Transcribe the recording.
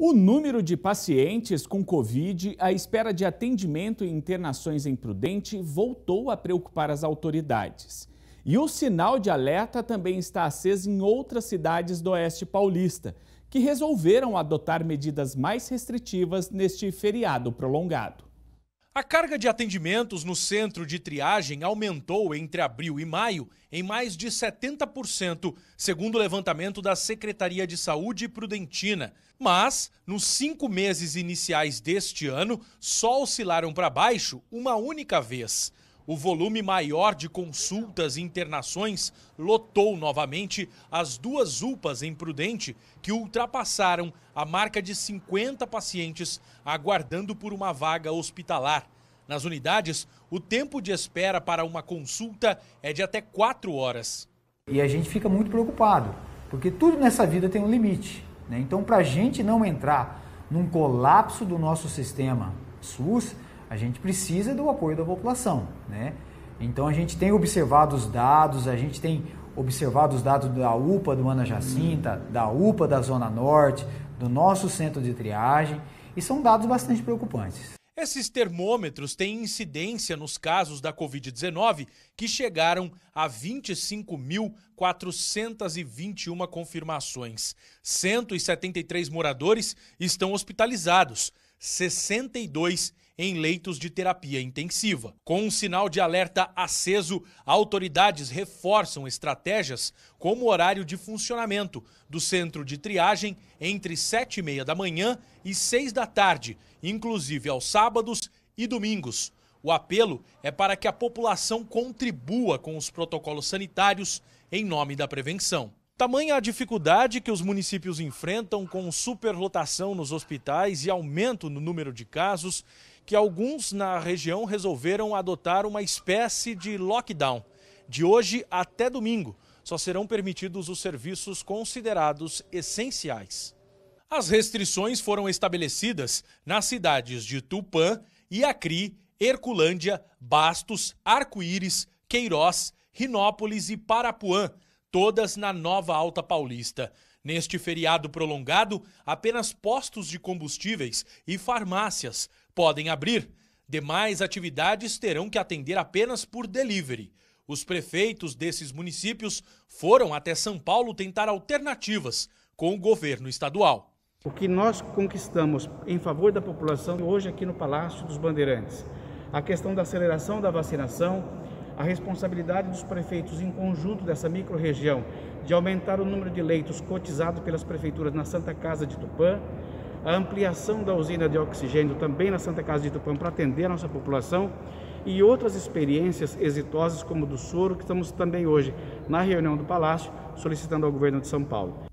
O número de pacientes com Covid à espera de atendimento e internações em Prudente voltou a preocupar as autoridades. E o sinal de alerta também está aceso em outras cidades do Oeste Paulista, que resolveram adotar medidas mais restritivas neste feriado prolongado. A carga de atendimentos no centro de triagem aumentou entre abril e maio em mais de 70%, segundo o levantamento da Secretaria de Saúde Prudentina. Mas, nos cinco meses iniciais deste ano, só oscilaram para baixo uma única vez. O volume maior de consultas e internações lotou novamente as duas UPAs em Prudente, que ultrapassaram a marca de 50 pacientes aguardando por uma vaga hospitalar. Nas unidades, o tempo de espera para uma consulta é de até 4 horas. E a gente fica muito preocupado, porque tudo nessa vida tem um limite. Né? Então, para a gente não entrar num colapso do nosso sistema SUS, a gente precisa do apoio da população, né? Então a gente tem observado os dados, a gente tem observado os dados da UPA do Ana Jacinta, da UPA da Zona Norte, do nosso centro de triagem, e são dados bastante preocupantes. Esses termômetros têm incidência nos casos da Covid-19, que chegaram a 25.421 confirmações. 173 moradores estão hospitalizados, 62 em leitos de terapia intensiva. Com um sinal de alerta aceso, autoridades reforçam estratégias como o horário de funcionamento do centro de triagem entre 7 e meia da manhã e 6 da tarde, inclusive aos sábados e domingos. O apelo é para que a população contribua com os protocolos sanitários em nome da prevenção. Tamanha a dificuldade que os municípios enfrentam com superlotação nos hospitais e aumento no número de casos que alguns na região resolveram adotar uma espécie de lockdown. De hoje até domingo, só serão permitidos os serviços considerados essenciais. As restrições foram estabelecidas nas cidades de Tupã, Iacri, Herculândia, Bastos, Arco-Íris, Queiroz, Rinópolis e Parapuã, todas na Nova Alta Paulista. Neste feriado prolongado, apenas postos de combustíveis e farmácias podem abrir. Demais atividades terão que atender apenas por delivery. Os prefeitos desses municípios foram até São Paulo tentar alternativas com o governo estadual. O que nós conquistamos em favor da população hoje aqui no Palácio dos Bandeirantes, a questão da aceleração da vacinação, a responsabilidade dos prefeitos em conjunto dessa microrregião de aumentar o número de leitos cotizados pelas prefeituras na Santa Casa de Tupã, a ampliação da usina de oxigênio também na Santa Casa de Tupã para atender a nossa população e outras experiências exitosas como do soro que estamos também hoje na reunião do Palácio solicitando ao governo de São Paulo.